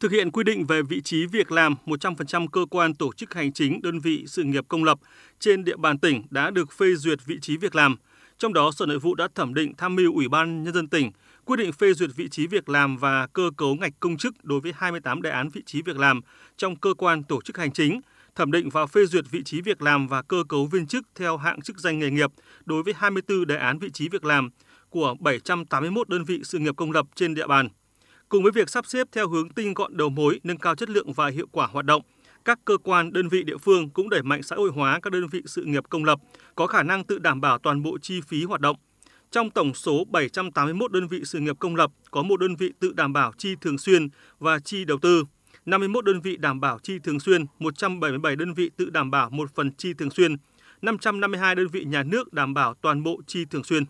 Thực hiện quy định về vị trí việc làm, 100% cơ quan tổ chức hành chính, đơn vị sự nghiệp công lập trên địa bàn tỉnh đã được phê duyệt vị trí việc làm. Trong đó, Sở Nội vụ đã thẩm định tham mưu Ủy ban Nhân dân tỉnh quyết định phê duyệt vị trí việc làm và cơ cấu ngạch công chức đối với 28 đề án vị trí việc làm trong cơ quan tổ chức hành chính, thẩm định và phê duyệt vị trí việc làm và cơ cấu viên chức theo hạng chức danh nghề nghiệp đối với 24 đề án vị trí việc làm của 781 đơn vị sự nghiệp công lập trên địa bàn. Cùng với việc sắp xếp theo hướng tinh gọn đầu mối, nâng cao chất lượng và hiệu quả hoạt động, các cơ quan, đơn vị địa phương cũng đẩy mạnh xã hội hóa các đơn vị sự nghiệp công lập, có khả năng tự đảm bảo toàn bộ chi phí hoạt động. Trong tổng số 781 đơn vị sự nghiệp công lập, có một đơn vị tự đảm bảo chi thường xuyên và chi đầu tư, 51 đơn vị đảm bảo chi thường xuyên, 177 đơn vị tự đảm bảo một phần chi thường xuyên, 552 đơn vị nhà nước đảm bảo toàn bộ chi thường xuyên.